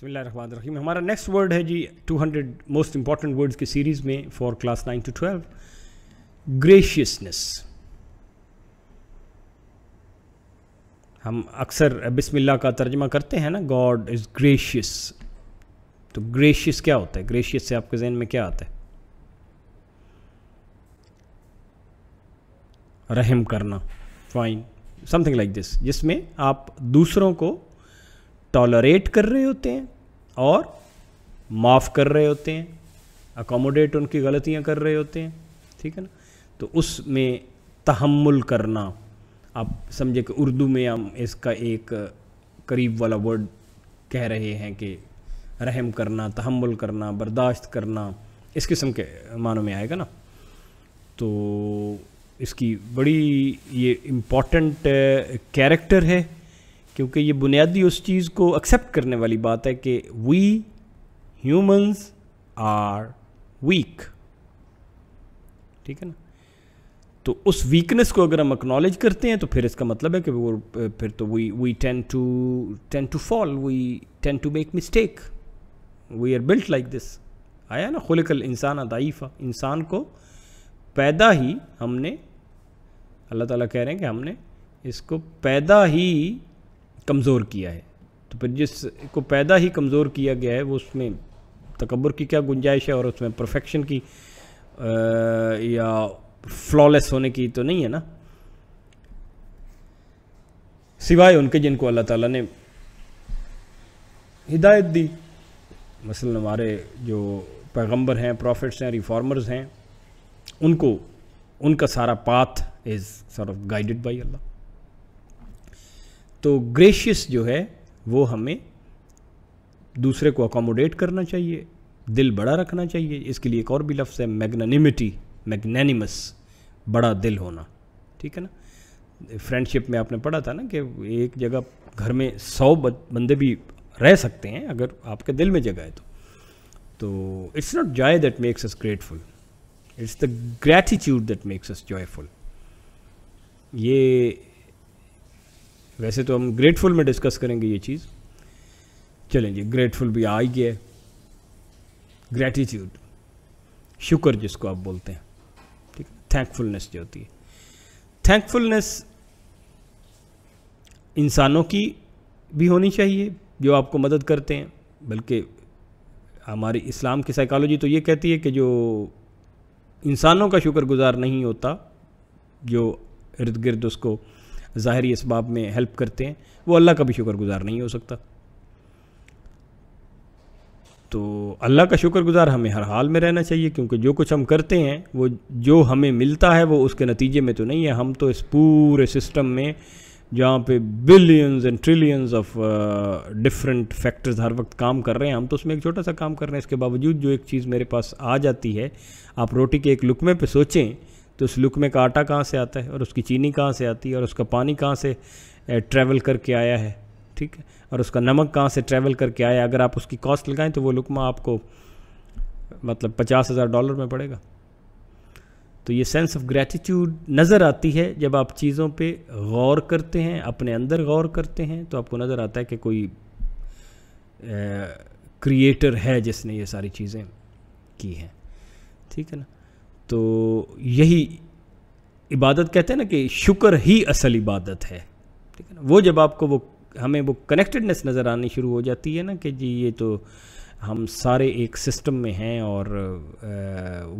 بسم اللہ الرحمن الرحیم ہمارا نیکسٹ ورڈ ہے جی 200 موسٹ امپورٹنٹ ورڈز کی سیریز میں فور کلاس 9 ٹو 12 گریشیسنس ہم اکثر بسم اللہ کا ترجمہ کرتے ہیں نا گاڈ از گریشیس تو گریشیس کیا ہوتا ہے گریشیس سے آپ کے ذہن میں کیا آتا ہے رحم کرنا find something like this جس میں آپ دوسروں کو ٹالریٹ کر رہے ہوتے ہیں اور معاف کر رہے ہوتے ہیں اکوموڈیٹ ان کی غلطیاں کر رہے ہوتے ہیں ٹھیک ہے نا تو اس میں تحمل کرنا آپ سمجھے کہ اردو میں ہم اس کا ایک قریب والا ورڈ کہہ رہے ہیں کہ رحم کرنا تحمل کرنا برداشت کرنا اس قسم کے معنوں میں آئے گا نا تو اس کی بڑی یہ امپورٹنٹ کیریکٹر ہے کیونکہ یہ بنیادی اس چیز کو ایکسیپٹ کرنے والی بات ہے کہ وی ہیومنس آر ویک ٹھیک ہے نا تو اس ویکنس کو اگر ہم اکنالج کرتے ہیں تو پھر اس کا مطلب ہے کہ وہ پھر تو we we tend tend to to fall we tend to make mistake we are built like this آیا نا خلق انسان ادائفہ انسان کو پیدا ہی ہم نے اللہ تعالیٰ کہہ رہے ہیں کہ ہم نے اس کو پیدا ہی کمزور کیا ہے تو پھر جس کو پیدا ہی کمزور کیا گیا ہے وہ اس میں تکبر کی کیا گنجائش ہے اور اس میں پرفیکشن کی یا فلالیس ہونے کی تو نہیں ہے نا سوائے ان کے جن کو اللہ تعالیٰ نے ہدایت دی مثلا ہمارے جو پیغمبر ہیں پروفٹس ہیں ریفارمرز ہیں ان کو ان کا سارا پاتھ از سارا گائیڈڈ بائی اللہ تو گریشیس جو ہے وہ ہمیں دوسرے کو اکوموڈیٹ کرنا چاہیے دل بڑا رکھنا چاہیے اس کے لیے ایک اور بھی لفظ ہے میگنانیمیٹی میگنینیمس بڑا دل ہونا ٹھیک ہے نا فرینڈشپ میں آپ نے پڑھا تھا نا کہ ایک جگہ گھر میں سو بندے بھی رہ سکتے ہیں اگر آپ کے دل میں جگہ ہے تو تو it's not joy that makes us grateful it's the gratitude that makes us joyful یہ ویسے تو ہم گریٹفل میں ڈسکس کریں گے یہ چیز چلیں جی گریٹفل بھی آئی گیا گریٹیٹیوڈ شکر جس کو آپ بولتے ہیں ٹھیک ہے تھینک فلنیس جو ہوتی ہے تھینک فلنیس انسانوں کی بھی ہونی چاہیے جو آپ کو مدد کرتے ہیں بلکہ ہماری اسلام کی سائیکالوجی تو یہ کہتی ہے کہ جو انسانوں کا شکر گزار نہیں ہوتا جو ارد گرد اس کو ظاہری اسباب میں ہیلپ کرتے ہیں وہ اللہ کا بھی شکر گزار نہیں ہو سکتا تو اللہ کا شکر گزار ہمیں ہر حال میں رہنا چاہیے کیونکہ جو کچھ ہم کرتے ہیں وہ جو ہمیں ملتا ہے وہ اس کے نتیجے میں تو نہیں ہے ہم تو اس پورے سسٹم میں جہاں پہ billions and trillions of different factors ہر وقت کام کر رہے ہیں ہم تو اس میں ایک چھوٹا سا کام کر رہے ہیں اس کے باوجود جو ایک چیز میرے پاس آ جاتی ہے آپ روٹی کے ایک لقمے پہ سوچیں تو اس لکمے کا آٹا کہاں سے آتا ہے اور اس کی چینی کہاں سے آتی ہے اور اس کا پانی کہاں سے ٹریول کر کے آیا ہے ٹھیک ہے اور اس کا نمک کہاں سے ٹریول کر کے آیا ہے اگر آپ اس کی کاسٹ لگائیں تو وہ لکمہ آپ کو مطلب پچاس ہزار ڈالر میں پڑے گا تو یہ سینس آف گریٹیچیوڈ نظر آتی ہے جب آپ چیزوں پہ غور کرتے ہیں اپنے اندر غور کرتے ہیں تو آپ کو نظر آتا ہے کہ کوئی کریٹر ہے جس نے یہ ساری چیزیں کی ہیں ٹھیک ہے نا تو یہی عبادت کہتے ہیں نا کہ شکر ہی اصل عبادت ہے ٹھیک ہے نا وہ جب آپ کو وہ ہمیں وہ کنیکٹڈنیس نظر آنی شروع ہو جاتی ہے نا کہ جی یہ تو ہم سارے ایک سسٹم میں ہیں اور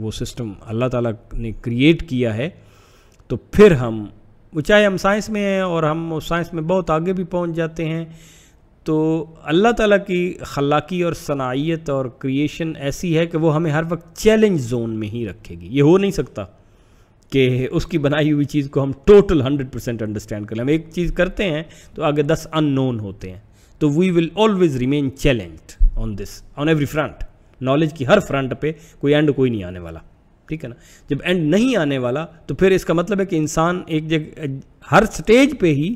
وہ سسٹم اللہ تعالیٰ نے کریٹ کیا ہے تو پھر ہم وہ چاہے ہم سائنس میں ہیں اور ہم سائنس میں بہت آگے بھی پہنچ جاتے ہیں تو اللہ تعالیٰ کی خلاقی اور صناعیت اور کریشن ایسی ہے کہ وہ ہمیں ہر وقت چیلنج زون میں ہی رکھے گی یہ ہو نہیں سکتا کہ اس کی بنائی ہوئی چیز کو ہم ٹوٹل ہنڈریڈ پرسینٹ انڈرسٹینڈ کر لیں ہم ایک چیز کرتے ہیں تو آگے دس ان نون ہوتے ہیں تو we will always remain challenged on this on every front knowledge کی ہر فرنٹ پہ کوئی اینڈ کوئی نہیں آنے والا ٹھیک ہے نا جب اینڈ نہیں آنے والا تو پھر اس کا مطلب ہے کہ انسان ایک جگہ ہر سٹیج پہ ہی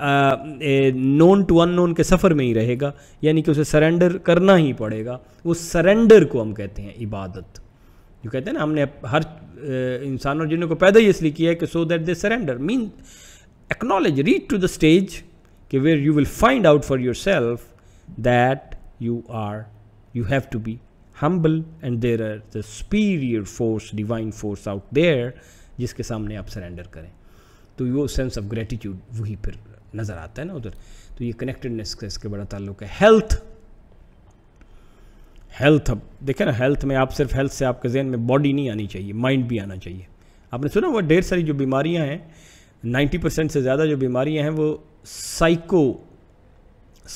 نون ٹو ان نون کے سفر میں ہی رہے گا یعنی کہ اسے سرنڈر کرنا ہی پڑے گا وہ سرنڈر کو ہم کہتے ہیں عبادت جو کہتے ہیں نا ہم نے ہر انسان اور جنہوں کو پیدا ہی اس لیے کیا ہے کہ so that they surrender man acknowledged to the stage کہ where you will find out for yourself that you are you have to be humble and there are the superior force divine force out there جس کے سامنے آپ surrender کریں تو وہ sense of gratitude وہی پھر نظر آتا ہے نا ادھر تو یہ کنیکٹڈنیس کا اس کا بڑا تعلق ہے ہیلتھ ہیلتھ اب دیکھیں نا ہیلتھ میں آپ صرف ہیلتھ سے آپ کے ذہن میں باڈی نہیں آنی چاہیے مائنڈ بھی آنا چاہیے آپ نے سنا وہ ڈھیر ساری جو بیماریاں ہیں نائنٹی پرسینٹ سے زیادہ جو بیماریاں ہیں وہ سائیکو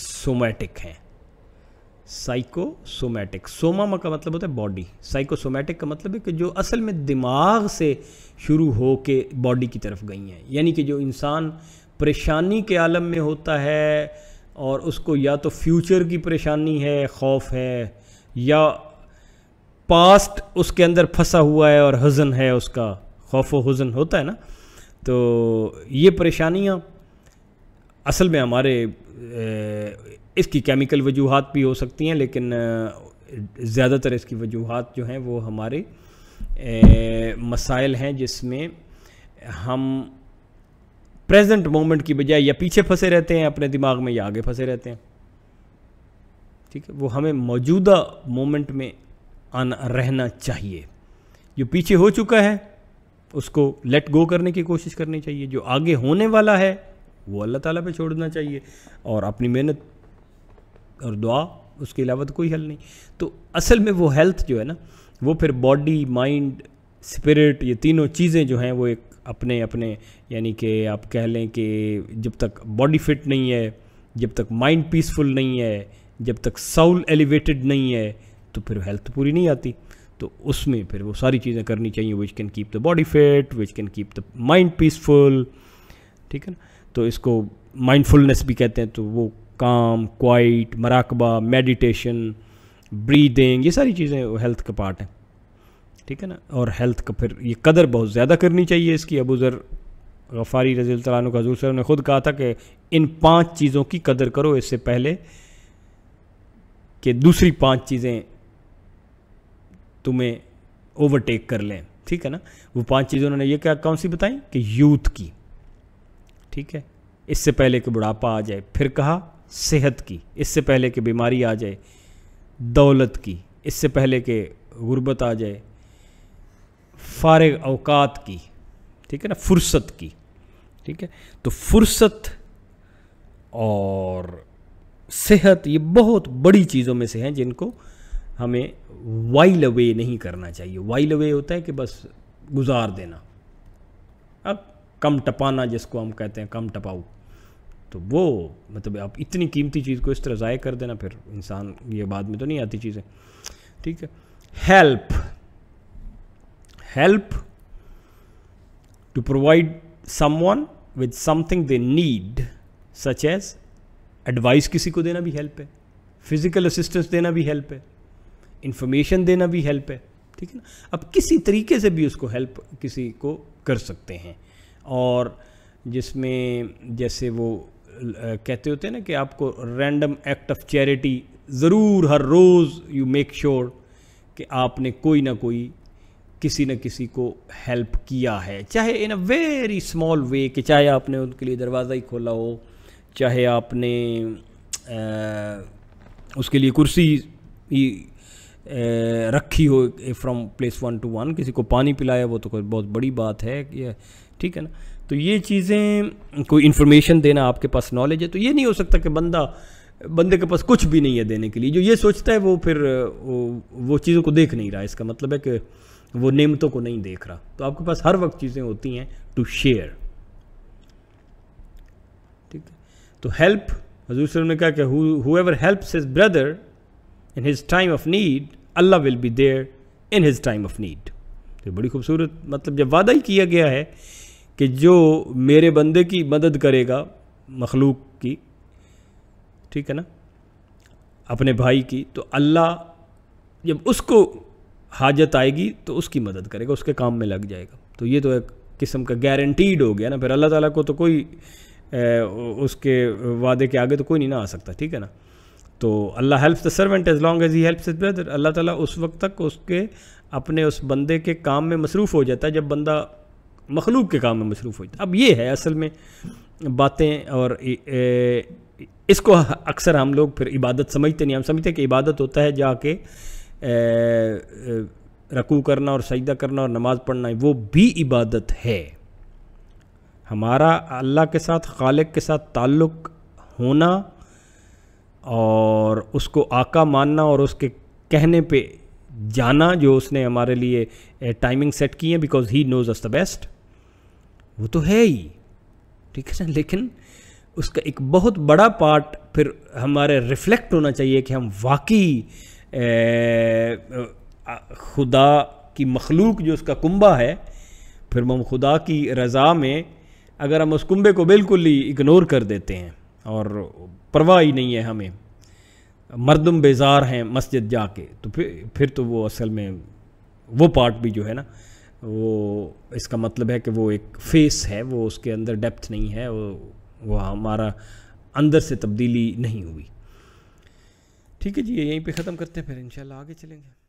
سومیٹک ہیں سائیکو سومیٹک سوما کا مطلب ہوتا ہے باڈی سائیکو سومیٹک کا مطلب ہے کہ جو اصل میں دماغ سے شروع ہو کے باڈی کی طرف گئی ہیں یعنی کہ جو انسان پریشانی کے عالم میں ہوتا ہے اور اس کو یا تو فیوچر کی پریشانی ہے خوف ہے یا پاسٹ اس کے اندر پھنسا ہوا ہے اور حزن ہے اس کا خوف و حزن ہوتا ہے نا تو یہ پریشانیاں اصل میں ہمارے اس کی کیمیکل وجوہات بھی ہو سکتی ہیں لیکن زیادہ تر اس کی وجوہات جو ہیں وہ ہمارے مسائل ہیں جس میں ہم پریزنٹ مومنٹ کی بجائے یا پیچھے پھنسے رہتے ہیں اپنے دماغ میں یا آگے پھنسے رہتے ہیں ٹھیک ہے وہ ہمیں موجودہ مومنٹ میں آنا رہنا چاہیے جو پیچھے ہو چکا ہے اس کو لیٹ گو کرنے کی کوشش کرنی چاہیے جو آگے ہونے والا ہے وہ اللہ تعالیٰ پہ چھوڑنا چاہیے اور اپنی محنت اور دعا اس کے علاوہ تو کوئی حل نہیں تو اصل میں وہ ہیلتھ جو ہے نا وہ پھر باڈی مائنڈ اسپرٹ یہ تینوں چیزیں جو ہیں وہ ایک اپنے اپنے یعنی کہ آپ کہہ لیں کہ جب تک باڈی فٹ نہیں ہے جب تک مائنڈ پیسفل نہیں ہے جب تک سول ایلیویٹڈ نہیں ہے تو پھر ہیلتھ پوری نہیں آتی تو اس میں پھر وہ ساری چیزیں کرنی چاہیے which can keep the body fit which can keep the mind peaceful ٹھیک ہے نا تو اس کو مائنڈ فلنس بھی کہتے ہیں تو وہ کام کوائٹ مراقبہ میڈیٹیشن بریدنگ یہ ساری چیزیں ہیلتھ کا پارٹ ہیں ٹھیک ہے نا اور ہیلتھ کا پھر یہ قدر بہت زیادہ کرنی چاہیے اس کی ابو ذر غفاری رضی اللہ عنہ حضور صاحب نے خود کہا تھا کہ ان پانچ چیزوں کی قدر کرو اس سے پہلے کہ دوسری پانچ چیزیں تمہیں اوور ٹیک کر لیں ٹھیک ہے نا وہ پانچ چیزوں انہوں نے یہ کیا کون سی بتائیں کہ یوتھ کی ٹھیک ہے اس سے پہلے کہ بڑھاپا آ جائے پھر کہا صحت کی اس سے پہلے کہ بیماری آ جائے دولت کی اس سے پہلے کہ غربت آ جائے فارغ اوقات کی ٹھیک ہے نا فرصت کی ٹھیک ہے تو فرصت اور صحت یہ بہت بڑی چیزوں میں سے ہیں جن کو ہمیں وائل اوے نہیں کرنا چاہیے وائل اوے ہوتا ہے کہ بس گزار دینا اب کم ٹپانا جس کو ہم کہتے ہیں کم ٹپاؤ تو وہ مطلب آپ اتنی قیمتی چیز کو اس طرح ضائع کر دینا پھر انسان یہ بعد میں تو نہیں آتی چیزیں ٹھیک ہے help help to provide someone with something they need such as advice کسی کو دینا بھی ہیلپ ہے فزیکل اسسٹنس دینا بھی ہیلپ ہے انفارمیشن دینا بھی ہیلپ ہے ٹھیک ہے نا اب کسی طریقے سے بھی اس کو ہیلپ کسی کو کر سکتے ہیں اور جس میں جیسے وہ کہتے ہوتے ہیں نا کہ آپ کو رینڈم ایکٹ آف چیریٹی ضرور ہر روز یو میک شیور کہ آپ نے کوئی نہ کوئی کسی نہ کسی کو ہیلپ کیا ہے چاہے ان اے ویری اسمال وے کہ چاہے آپ نے ان کے لیے دروازہ ہی کھولا ہو چاہے آپ نے اس کے لیے کرسی ہی رکھی ہو from place one to one کسی کو پانی پلایا وہ تو بہت بڑی بات ہے ٹھیک ہے نا تو یہ چیزیں کوئی انفارمیشن دینا آپ کے پاس نالج ہے تو یہ نہیں ہو سکتا کہ بندہ بندے کے پاس کچھ بھی نہیں ہے دینے کے لیے جو یہ سوچتا ہے وہ پھر وہ چیزوں کو دیکھ نہیں رہا اس کا مطلب ہے کہ وہ نعمتوں کو نہیں دیکھ رہا تو آپ کے پاس ہر وقت چیزیں ہوتی ہیں ٹو شیئر ٹھیک ہے تو ہیلپ حضور صلی اللہ علیہ وسلم نے کہا کہ whoever helps his brother in his time of need Allah will be there in his time of need تو بڑی خوبصورت مطلب جب وعدہ ہی کیا گیا ہے کہ جو میرے بندے کی مدد کرے گا مخلوق کی ٹھیک ہے نا اپنے بھائی کی تو اللہ جب اس کو حاجت آئے گی تو اس کی مدد کرے گا اس کے کام میں لگ جائے گا تو یہ تو ایک قسم کا گارنٹیڈ ہو گیا نا پھر اللہ تعالیٰ کو تو کوئی اس کے وعدے کے آگے تو کوئی نہیں نہ آ سکتا ٹھیک ہے نا تو Allah helps the servant as long as he helps brother Allah تعالیٰ اس وقت تک اس کے اپنے اس بندے کے کام میں مصروف ہو جاتا ہے جب بندہ مخلوق کے کام میں مصروف ہو جاتا ہے اب یہ ہے اصل میں باتیں اور اس کو اکثر ہم لوگ پھر عبادت سمجھتے نہیں ہم سمجھتے کہ عبادت ہوتا ہے جا کے رکوع کرنا اور سجدہ کرنا اور نماز پڑھنا وہ بھی عبادت ہے ہمارا اللہ کے ساتھ خالق کے ساتھ تعلق ہونا اور اس کو آقا ماننا اور اس کے کہنے پہ جانا جو اس نے ہمارے لیے ٹائمنگ سیٹ کی ہے because he nose is the best وہ تو ہے ہی ٹھیک ہے نا لیکن اس کا ایک بہت بڑا پارٹ پھر ہمارے ریفلیکٹ ہونا چاہیے کہ ہم واقعی خدا کی مخلوق جو اس کا کنبہ ہے پھر ہم خدا کی رضا میں اگر ہم اس کنبے کو بالکل ہی اگنور کر دیتے ہیں اور پرواہ ہی نہیں ہے ہمیں مردم بیزار ہیں مسجد جا کے تو پھر پھر تو وہ اصل میں وہ پارٹ بھی جو ہے نا وہ اس کا مطلب ہے کہ وہ ایک فیس ہے وہ اس کے اندر ڈیپتھ نہیں ہے وہ, وہ ہمارا اندر سے تبدیلی نہیں ہوئی ٹھیک ہے جی یہیں پہ ختم کرتے ہیں پھر انشاءاللہ شاء آگے چلیں گے